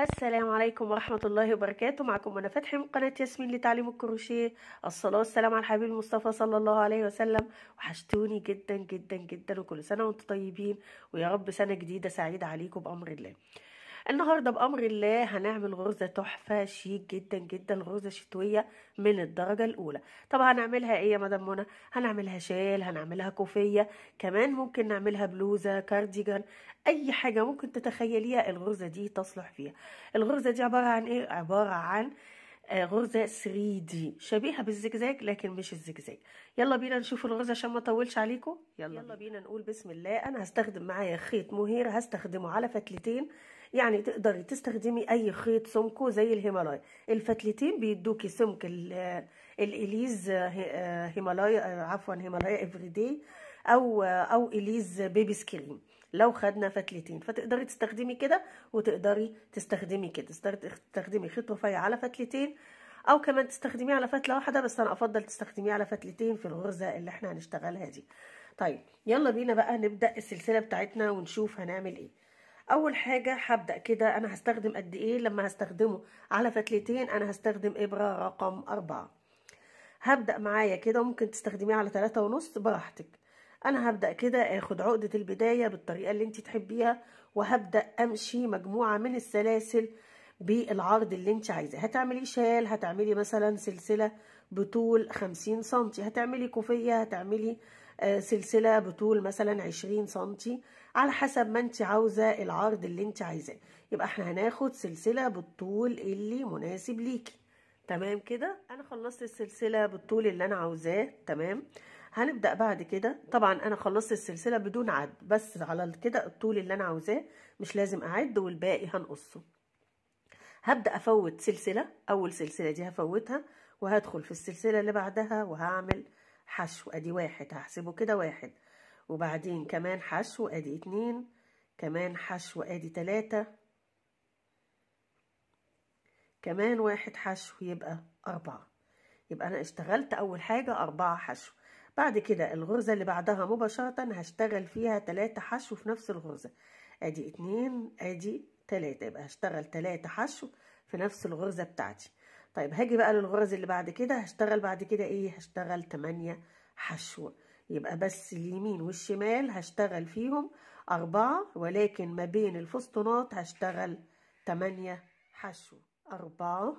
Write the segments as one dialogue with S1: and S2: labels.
S1: السلام عليكم ورحمة الله وبركاته معكم أنا فتحي من قناة ياسمين لتعليم الكروشيه الصلاة والسلام على الحبيب المصطفى صلى الله عليه وسلم وحشتوني جدا جدا جدا وكل سنة وانتم طيبين ويا رب سنة جديدة سعيدة عليكم بأمر الله النهارده بامر الله هنعمل غرزه تحفه شيك جدا جدا غرزه شتويه من الدرجه الاولى طب هنعملها ايه يا مدام منى هنعملها شال هنعملها كوفيه كمان ممكن نعملها بلوزه كارديجان اي حاجه ممكن تتخيليها الغرزه دي تصلح فيها الغرزه دي عباره عن ايه عباره عن آه، غرزة 3 دي شبيهة بالزجزاج لكن مش الزجزاج يلا بينا نشوف الغرزة عشان ما اطولش عليكم يلا, يلا بينا. بينا نقول بسم الله انا هستخدم معايا خيط مهير هستخدمه على فتلتين يعني تقدري تستخدمي اي خيط سمكه زي الهيمالايا الفتلتين بيدوكي سمك الاليز آه، هيمالايا آه، عفوا هيمالايا افريداي او آه، او اليز بيبي سكرين لو خدنا فتلتين فتقدري تستخدمي كده وتقدري تستخدمي كده تستخدمي خيط رفيع على فتلتين او كمان تستخدميه على فتله واحده بس انا افضل تستخدميه على فتلتين في الغرزه اللي احنا هنشتغلها دي طيب يلا بينا بقى نبدا السلسله بتاعتنا ونشوف هنعمل ايه اول حاجه هبدا كده انا هستخدم قد ايه لما هستخدمه على فتلتين انا هستخدم ابره رقم أربعة هبدا معايا كده ممكن تستخدميه على ثلاثة ونص براحتك انا هبدا كده اخد عقده البدايه بالطريقه اللي انت تحبيها وهبدا امشي مجموعه من السلاسل بالعرض اللي انت عايزاه هتعملي شال هتعملي مثلا سلسله بطول خمسين سنتي هتعملي كوفيه هتعملي آه، سلسله بطول مثلا عشرين سنتي على حسب ما انت عاوزه العرض اللي انت عايزاه يبقى احنا هناخد سلسله بالطول اللي مناسب ليكي تمام كده انا خلصت السلسله بالطول اللي انا عاوزاه تمام هنبدا بعد كده طبعا انا خلصت السلسله بدون عد بس على كده الطول اللي انا عاوزاه مش لازم اعد والباقي هنقصه هبدا افوت سلسله اول سلسله دي هفوتها وهدخل في السلسله اللي بعدها وهعمل حشو ادي واحد هحسبه كده واحد وبعدين كمان حشو ادي اتنين كمان حشو ادي تلاتة كمان واحد حشو يبقى اربعة يبقى انا اشتغلت اول حاجة اربعة حشو بعد كده الغرزة اللي بعدها مباشرة هشتغل فيها تلاتة حشو في نفس الغرزة ادي اتنين ادي تلاتة يبقى هشتغل تلاتة حشو في نفس الغرزة بتاعتي طيب هاجي بقى للغرز اللي بعد كده هشتغل بعد كده ايه هشتغل تمانية حشو يبقى بس اليمين والشمال هشتغل فيهم أربعة ولكن ما بين الفسطونات هشتغل تمانية حشو أربعة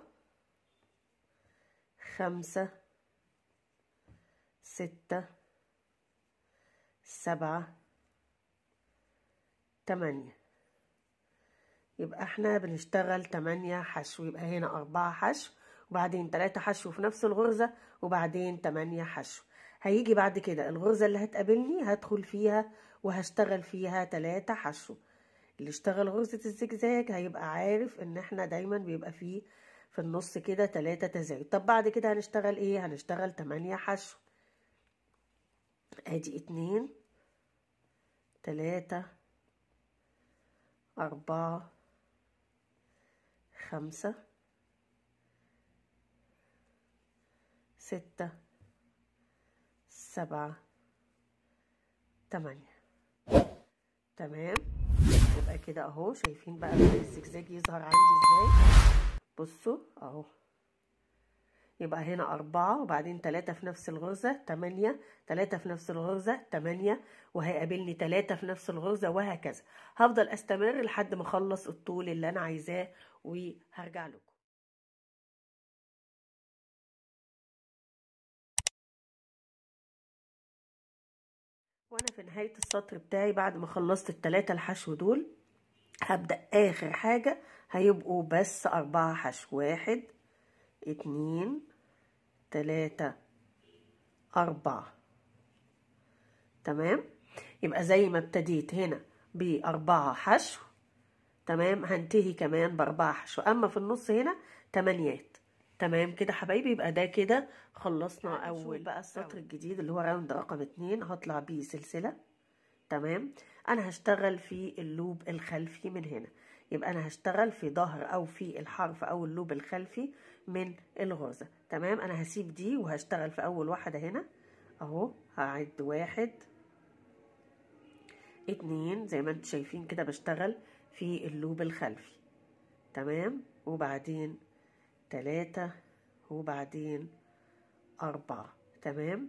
S1: خمسة ستة سبعة تمانية يبقى احنا بنشتغل تمانية حشو يبقى هنا أربعة حشو وبعدين تلاتة حشو في نفس الغرزة وبعدين تمانية حشو هيجي بعد كده الغرزة اللي هتقابلني هدخل فيها وهشتغل فيها تلاتة حشو اللي اشتغل غرزة الزجزاج هيبقى عارف ان احنا دايما بيبقى فيه في النص كده تلاتة تزايد طب بعد كده هنشتغل ايه هنشتغل تمانية حشو ادي اتنين تلاتة أربعة خمسة ستة سبعة تمانية تمام يبقى كده اهو شايفين بقى الزجزاج يظهر عندي ازاي بصوا اهو يبقى هنا أربعة وبعدين تلاتة في نفس الغرزة تمانية تلاتة في نفس الغرزة تمانية وهيقابلني تلاتة في نفس الغرزة وهكذا هفضل أستمر لحد ما أخلص الطول اللي أنا عايزاه وهرجع لكم وانا في نهاية السطر بتاعي بعد ما خلصت التلاتة الحشو دول هبدأ اخر حاجة هيبقوا بس اربعة حشو واحد اتنين تلاتة اربعة تمام يبقى زي ما ابتديت هنا باربعة حشو تمام هنتهي كمان باربعة حشو اما في النص هنا تمانيات تمام كده حبايبي يبقى ده كده خلصنا اول بقى السطر الجديد اللي هو راوند رقم اتنين هطلع بيه سلسله تمام انا هشتغل في اللوب الخلفي من هنا يبقى انا هشتغل في ظهر او في الحرف او اللوب الخلفي من الغازه تمام انا هسيب دي وهشتغل في اول واحده هنا اهو هعد واحد اتنين زي ما انتم شايفين كده بشتغل في اللوب الخلفي تمام وبعدين تلاتة وبعدين أربعة تمام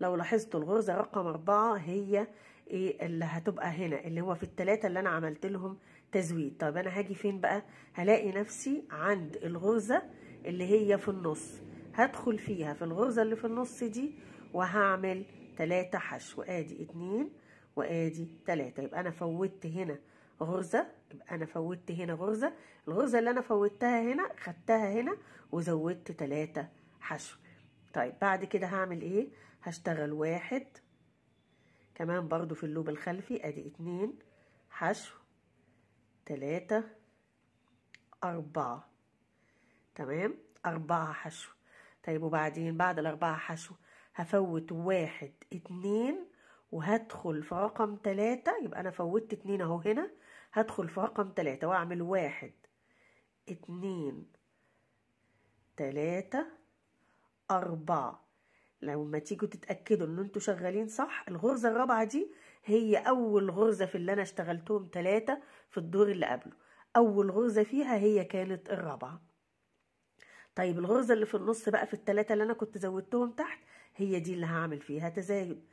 S1: لو لاحظتوا الغرزة رقم أربعة هي إيه اللي هتبقى هنا اللي هو في التلاتة اللي أنا عملت لهم تزويد طب أنا هاجي فين بقى هلاقي نفسي عند الغرزة اللي هي في النص هدخل فيها في الغرزة اللي في النص دي وهعمل تلاتة حشو ادي اتنين وادي تلاتة يبقى انا فوتت هنا غرزة يبقى أنا فوتت هنا غرزة الغرزة اللي أنا فوتتها هنا خدتها هنا وزودت تلاتة حشو طيب بعد كده هعمل إيه هشتغل واحد كمان برضو في اللوب الخلفي أدي اتنين حشو تلاتة أربعة تمام أربعة حشو طيب وبعدين بعد الأربعة حشو هفوت واحد اتنين وهدخل في رقم تلاتة يبقى أنا فوتت اتنين أهو هنا هدخل في رقم تلاتة واعمل واحد اتنين تلاتة أربعة لما تيجوا تتأكدوا ان انتوا شغالين صح الغرزة الرابعة دي هي أول غرزة في اللي أنا اشتغلتهم تلاتة في الدور اللي قبله أول غرزة فيها هي كانت الرابعة طيب الغرزة اللي في النص بقى في التلاتة اللي أنا كنت زودتهم تحت هي دي اللي هعمل فيها تزايد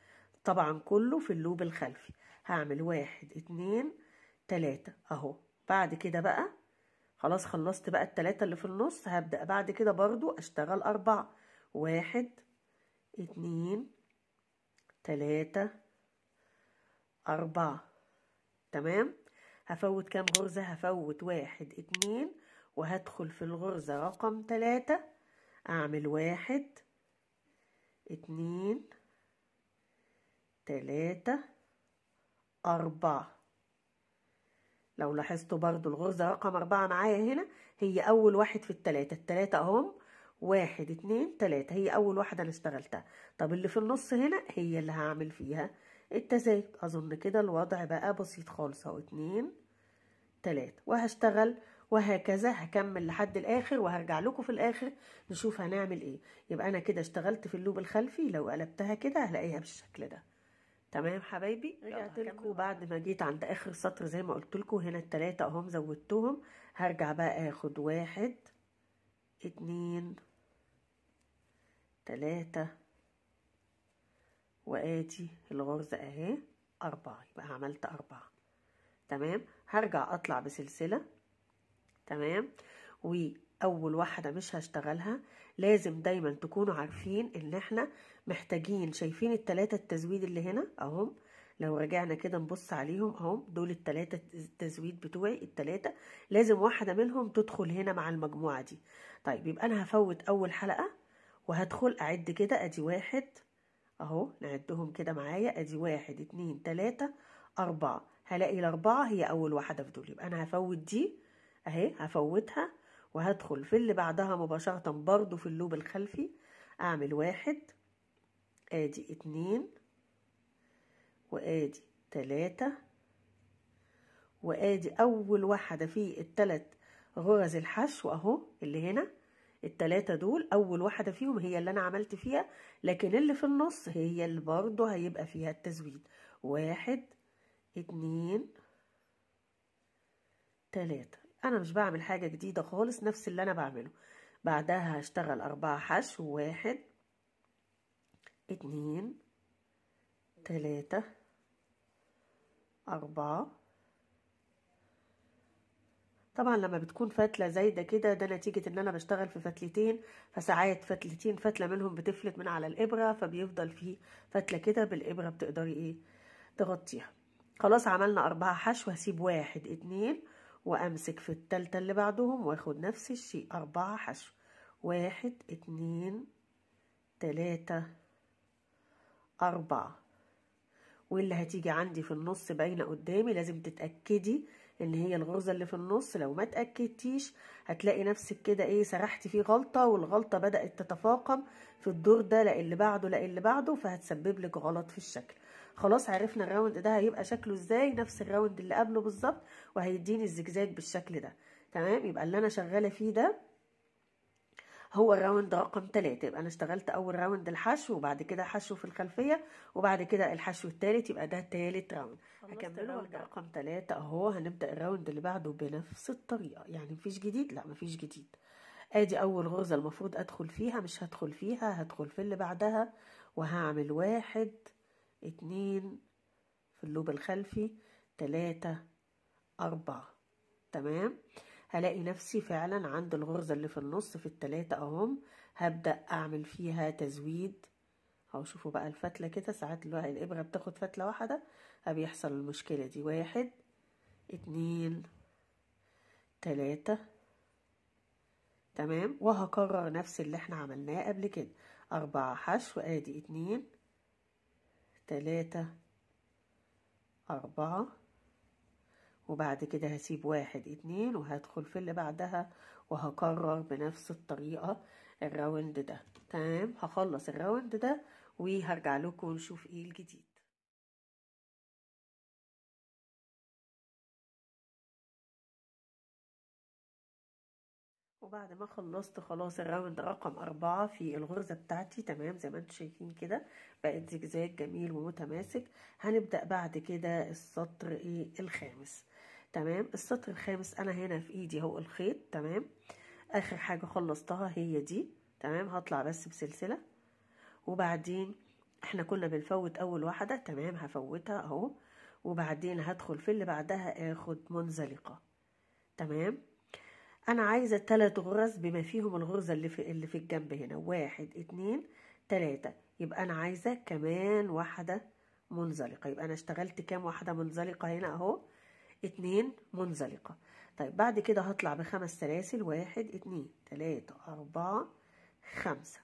S1: طبعا كله في اللوب الخلفي هعمل واحد اتنين تلاتة اهو بعد كده بقى خلاص خلصت بقى التلاتة اللي في النص هبدأ بعد كده برضو اشتغل اربعة واحد اتنين تلاتة أربعة تمام هفوت كام غرزة هفوت واحد اتنين وهدخل في الغرزة رقم تلاتة أعمل واحد اتنين تلاتة أربعة لو لاحظتوا برضو الغرزة رقم أربعة معايا هنا هي أول واحد في التلاتة التلاتة أهم واحد اتنين تلاتة هي أول واحدة أنا اشتغلتها طب اللي في النص هنا هي اللي هعمل فيها التزايد أظن كده الوضع بقى بسيط خالص أهو اتنين تلاتة وهشتغل وهكذا هكمل لحد الآخر وهرجع لكم في الآخر نشوف هنعمل إيه يبقى أنا كده اشتغلت في اللوب الخلفي لو قلبتها كده هلاقيها بالشكل ده تمام حبايبي رجعت لكم بعد ما جيت عند اخر سطر زي ما قلت لكم هنا الثلاثة اهم زودتهم هرجع بقى اخد واحد اتنين تلاتة وادي الغرزة اهي اربعة يبقى عملت اربعة تمام هرجع اطلع بسلسلة تمام واول واحدة مش هشتغلها لازم دايما تكونوا عارفين ان احنا محتاجين شايفين التلاتة التزويد اللي هنا اهم لو رجعنا كده نبص عليهم اهم دول التلاتة التزويد بتوعي التلاتة لازم واحدة منهم تدخل هنا مع المجموعة دي طيب يبقى انا هفوت اول حلقة وهدخل اعد كده ادي واحد اهو نعدهم كده معايا ادي واحد اتنين تلاتة اربعة هلاقي الاربعة هي اول واحدة في دول يبقى انا هفوت دي اهي هفوتها وهدخل في اللي بعدها مباشرة برضو في اللوب الخلفي اعمل واحد ادي اتنين وادي تلاتة وادي اول واحدة في التلات غرز الحشو اهو اللي هنا التلاتة دول اول واحدة فيهم هي اللي انا عملت فيها لكن اللي في النص هي اللي برضو هيبقى فيها التزويد واحد اتنين تلاتة انا مش بعمل حاجة جديدة خالص نفس اللي انا بعمله بعدها هشتغل اربعة حشو واحد اتنين تلاتة أربعة طبعا لما بتكون فتلة زايدة كده ده نتيجة ان انا بشتغل في فتلتين فساعات فتلتين فتلة منهم بتفلت من على الابرة فبيفضل في فتلة كده بالابرة بتقدري ايه تغطيها خلاص عملنا اربعة حشو هسيب واحد اتنين وامسك في التالتة اللي بعدهم واخد نفس الشيء اربعة حشو واحد اتنين تلاتة أربعة واللي هتيجي عندي في النص باينة قدامي لازم تتأكدي ان هي الغرزة اللي في النص لو ما تأكدتيش هتلاقي نفسك كده ايه سرحتي فيه غلطة والغلطة بدأت تتفاقم في الدور ده لا اللي بعده لا اللي بعده فهتسبب لك غلط في الشكل خلاص عرفنا الراوند ده هيبقى شكله ازاي نفس الراوند اللي قبله بالظبط وهيديني الزجزاج بالشكل ده تمام يبقى اللي انا شغاله فيه ده هو الراوند رقم ثلاثة يبقى انا اشتغلت اول راوند الحشو وبعد كده حشو في الخلفيه وبعد كده الحشو الثالث يبقى ده ثالث راوند هكمله الراوند رقم ثلاثة اهو هنبدا الراوند اللي بعده بنفس الطريقه يعني مفيش جديد لا مفيش جديد ادي اول غرزه المفروض ادخل فيها مش هدخل فيها هدخل في اللي بعدها وهعمل واحد اتنين في اللوب الخلفي تلاتة أربعة تمام هلاقي نفسي فعلا عند الغرزة اللي في النص في التلاتة اهم هبدأ اعمل فيها تزويد أو شوفوا بقى الفتلة كده ساعات الابرة بتاخد فتلة واحدة هبيحصل المشكلة دي واحد اتنين تلاتة تمام وهكرر نفس اللي احنا عملناه قبل كده أربعة حشو ادي اتنين تلاتة أربعة وبعد كده هسيب واحد اتنين وهدخل في اللي بعدها وهكرر بنفس الطريقة الراوند ده تمام هخلص الراوند ده وهرجع لكم ونشوف ايه الجديد وبعد ما خلصت خلاص الراوند رقم أربعة في الغرزة بتاعتي تمام زي ما انتم شايفين كده بقت زجزاج جميل ومتماسك هنبدأ بعد كده السطر ايه الخامس تمام السطر الخامس أنا هنا في ايدي اهو الخيط تمام آخر حاجة خلصتها هي دي تمام هطلع بس بسلسلة وبعدين احنا كنا بنفوت أول واحدة تمام هفوتها اهو وبعدين هدخل في اللي بعدها اخد منزلقة تمام انا عايزه ثلاث غرز بما فيهم الغرزه اللي في اللي في الجنب هنا واحد اتنين تلاتة يبقى انا عايزه كمان واحده منزلقه يبقى انا اشتغلت كام واحده منزلقه هنا اهو اتنين منزلقه طيب بعد كده هطلع بخمس سلاسل واحد اتنين تلاتة اربعة خمسة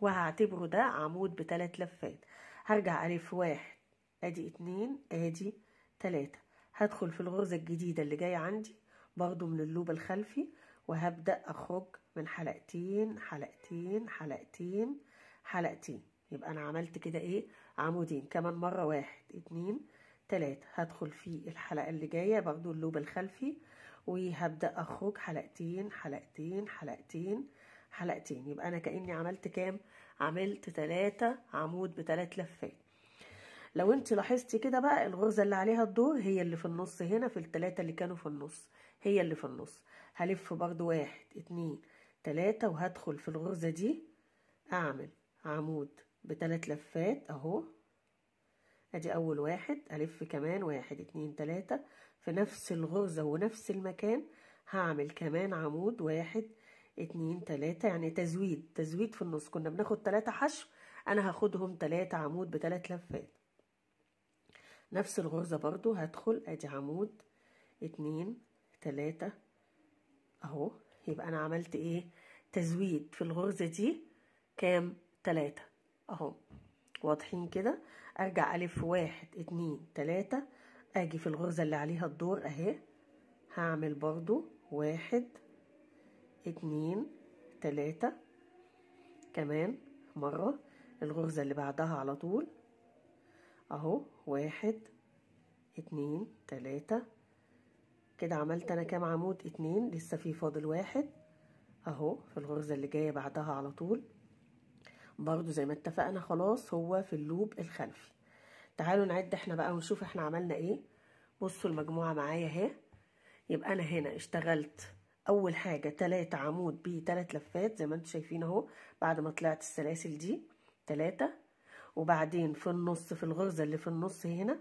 S1: وهعتبره ده عمود بتلات لفات هرجع الف واحد ادي اتنين ادي تلاتة هدخل في الغرزة الجديدة اللي جاية عندي برضو من اللوب الخلفي وهبدأ أخرج من حلقتين حلقتين حلقتين حلقتين يبقى أنا عملت كده إيه عمودين كمان مرة واحد اتنين تلاتة هدخل في الحلقة اللي جاية برضو اللوب الخلفي وهبدأ أخرج حلقتين حلقتين حلقتين حلقتين يبقى أنا كأني عملت كام عملت تلاتة عمود بتلات لفات لو انت لاحظتي كده بقى الغرزة اللي عليها الدور هي اللي في النص هنا في التلاتة اللي كانوا في النص هي اللي في النص هلف برضو واحد اتنين تلاتة وهدخل في الغرزة دي اعمل عمود بتلات لفات اهو ادي اول واحد الف كمان واحد اتنين تلاتة في نفس الغرزة ونفس المكان هعمل كمان عمود واحد اتنين تلاتة يعني تزويد تزويد في النص كنا بناخد تلاتة حشو انا هاخدهم تلاتة عمود بتلات لفات نفس الغرزة برضو هدخل ادي عمود اتنين تلاتة اهو يبقى انا عملت ايه تزويد في الغرزة دي كام تلاتة اهو واضحين كده ارجع الف واحد اتنين تلاتة اجي في الغرزة اللي عليها الدور اهي هعمل برضو واحد اتنين تلاتة كمان مرة الغرزة اللي بعدها على طول اهو واحد اتنين تلاتة كده عملت انا كام عمود اتنين لسه في فاضل واحد اهو في الغرزة اللي جاية بعدها على طول برضو زي ما اتفقنا خلاص هو في اللوب الخلفي تعالوا نعد احنا بقى ونشوف احنا عملنا ايه بصوا المجموعة معايا اهي يبقى انا هنا اشتغلت اول حاجة تلاتة عمود بتلات لفات زي ما انتم شايفين اهو بعد ما طلعت السلاسل دي تلاتة وبعدين في النص في الغرزة اللي في النص هنا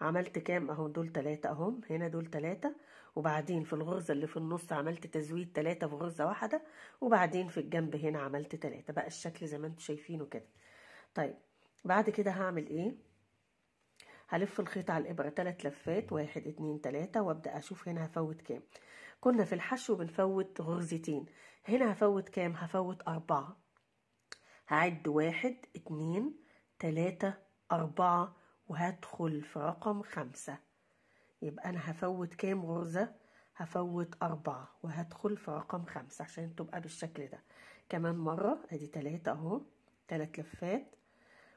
S1: عملت كام اهو دول تلاتة اهم هنا دول تلاتة وبعدين في الغرزة اللي في النص عملت تزويد تلاتة في غرزة واحدة وبعدين في الجنب هنا عملت تلاتة بقى الشكل زي ما انتم شايفينه كده طيب بعد كده هعمل ايه هلف الخيط على الابرة تلات لفات واحد اتنين تلاتة وابدأ اشوف هنا هفوت كام كنا في الحشو بنفوت غرزتين هنا هفوت كام هفوت اربعة هعد واحد اتنين تلاتة اربعة وهدخل في رقم خمسة يبقى أنا هفوت كام غرزة هفوت أربعة وهدخل في رقم خمسة عشان تبقى بالشكل ده كمان مرة أدي تلاتة أهو تلات لفات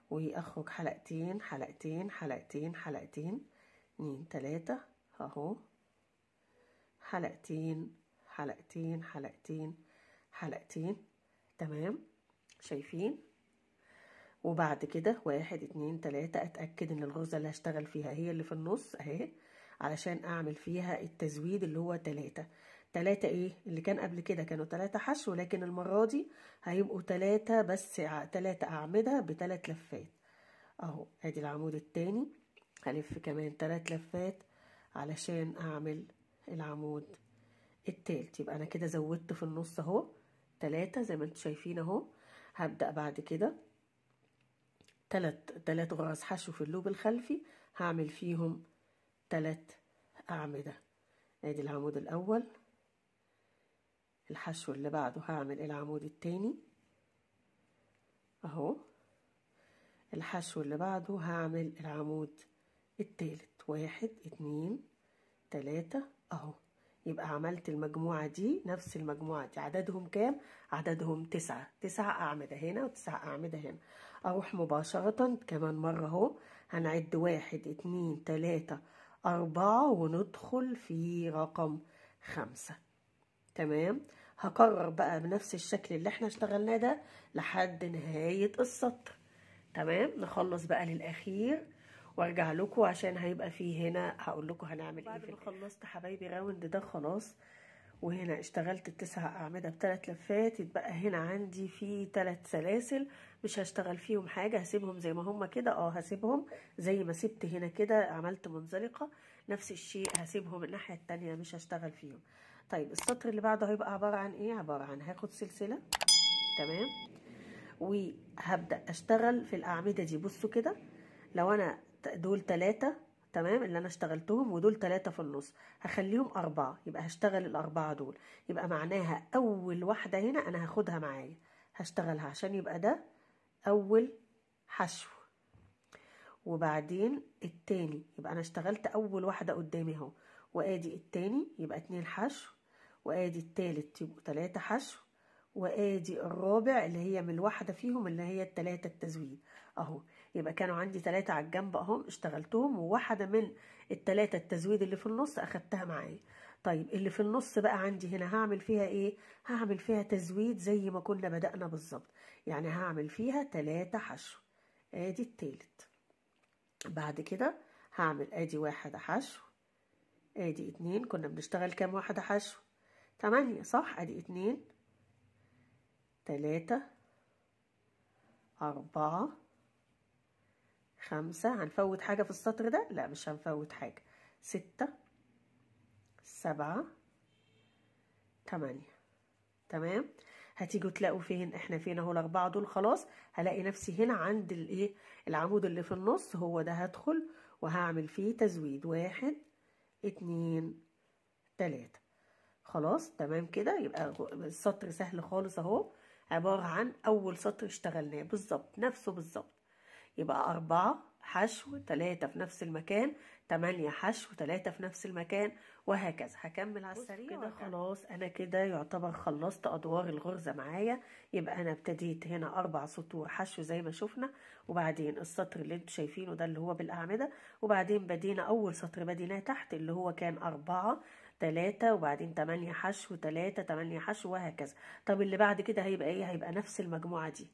S1: وأخرج حلقتين حلقتين حلقتين حلقتين اتنين تلاتة أهو حلقتين حلقتين حلقتين حلقتين تمام شايفين وبعد كده واحد اتنين تلاتة اتأكد ان الغرزة اللي هشتغل فيها هي اللي في النص اهي علشان اعمل فيها التزويد اللي هو تلاتة تلاتة ايه اللي كان قبل كده كانوا تلاتة حشو لكن المرة دي هيبقوا تلاتة بس تلاتة اعمدة بتلات لفات اهو ادي العمود التاني هلف كمان تلات لفات علشان اعمل العمود التالت يبقى انا كده زودت في النص اهو تلاتة زي ما انتوا شايفين اهو هبدأ بعد كده تلات تلات غرز حشو في اللوب الخلفي هعمل فيهم تلات أعمدة ادي العمود الأول الحشو اللي بعده هعمل العمود التاني اهو الحشو اللي بعده هعمل العمود التالت واحد اتنين تلاتة اهو يبقى عملت المجموعة دي نفس المجموعة دي عددهم كام؟ عددهم تسعة تسعة أعمدة هنا وتسعة أعمدة هنا اروح مباشرة كمان مرة اهو هنعد واحد اتنين تلاتة اربعة وندخل في رقم خمسة تمام هكرر بقى بنفس الشكل اللي احنا اشتغلناه ده لحد نهاية السطر تمام نخلص بقى للاخير وارجع لكم عشان هيبقى فيه هنا هقول لكم هنعمل ايه بعد ما خلصت حبايبي راوند ده خلاص وهنا اشتغلت التسع أعمدة بثلاث لفات يتبقى هنا عندي في ثلاث سلاسل مش هشتغل فيهم حاجة هسيبهم زي ما هما كده اه هسيبهم زي ما سبت هنا كده عملت منزلقة نفس الشيء هسيبهم الناحية التانية مش هشتغل فيهم طيب السطر اللي بعده هيبقى عبارة عن ايه عبارة عن هاخد سلسلة تمام وهبدأ اشتغل في الأعمدة دي بصوا كده لو انا دول ثلاثة تمام اللي انا اشتغلتهم ودول تلاتة في النص هخليهم اربعة يبقى هشتغل الاربعة دول يبقى معناها اول واحدة هنا انا هاخدها معايا هشتغلها عشان يبقى ده اول حشو وبعدين التاني يبقى انا اشتغلت اول واحدة قدامي اهو وادي التاني يبقى اتنين حشو وادي التالت يبقوا تلاتة حشو وادي الرابع اللي هي من الواحده فيهم اللي هي التلاتة التزويد اهو يبقى كانوا عندي تلاتة على الجنب اهم اشتغلتهم وواحده من التلاتة التزويد اللي في النص اخدتها معايا طيب اللي في النص بقى عندي هنا هعمل فيها ايه هعمل فيها تزويد زي ما كنا بدأنا بالظبط يعني هعمل فيها تلاتة حشو ادي التالت بعد كده هعمل ادي واحد حشو ادي اتنين كنا بنشتغل كام واحدة حشو تمانية صح ادي اتنين تلاتة أربعة خمسة هنفوت حاجة في السطر ده؟ لا مش هنفوت حاجة ستة سبعة تمانية تمام هتيجوا تلاقوا فين احنا فين اهو الاربعه دول خلاص هلاقي نفسي هنا عند الايه العمود اللي في النص هو ده هدخل وهعمل فيه تزويد واحد اتنين تلاته خلاص تمام كده يبقى السطر سهل خالص اهو عبارة عن أول سطر اشتغلناه بالظبط نفسه بالظبط يبقى أربعة حشو تلاتة في نفس المكان تمانية حشو تلاتة في نفس المكان وهكذا هكمل على السريع كده خلاص أنا كده يعتبر خلصت أدوار الغرزة معايا يبقى أنا ابتديت هنا أربع سطور حشو زي ما شفنا وبعدين السطر اللي انتوا شايفينه ده اللي هو بالأعمدة وبعدين بدينا أول سطر بديناه تحت اللي هو كان أربعة تلاتة وبعدين تمانية حشو تلاتة تمانية حشو وهكذا طب اللي بعد كده هيبقى ايه هيبقى نفس المجموعة دي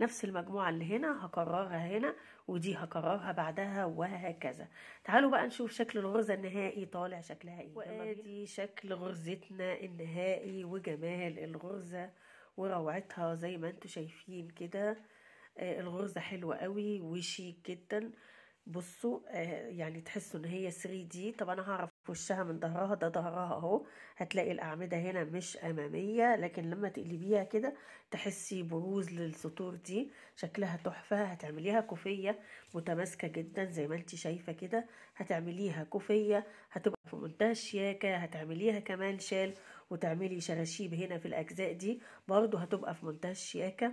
S1: نفس المجموعة اللي هنا هكررها هنا ودي هكررها بعدها وهكذا تعالوا بقى نشوف شكل الغرزة النهائي طالع شكلها ايه وادي شكل غرزتنا النهائي وجمال الغرزة وروعتها زي ما انتوا شايفين كده آه، الغرزة حلوة قوي وشيك جدا بصوا آه، يعني تحسوا ان هي 3 دي طب انا هعرف في وشها من ظهرها ده ظهرها اهو هتلاقي الاعمده هنا مش اماميه لكن لما تقلبيها كده تحسي بروز للسطور دي شكلها تحفه هتعمليها كوفيه متماسكه جدا زي ما انت شايفه كده هتعمليها كوفيه هتبقى في منتهى الشياكه هتعمليها كمان شال وتعملي شراشيب هنا في الاجزاء دي برضو هتبقى في منتهى الشياكه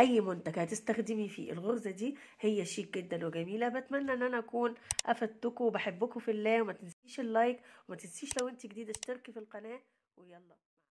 S1: اي منتج هتستخدمي فيه الغرزه دي هي شيك جدا وجميله بتمنى ان انا اكون افدتكم وبحبكم في الله وما تنسيش اللايك وما تنسيش لو انت جديده اشتركي في القناه ويلا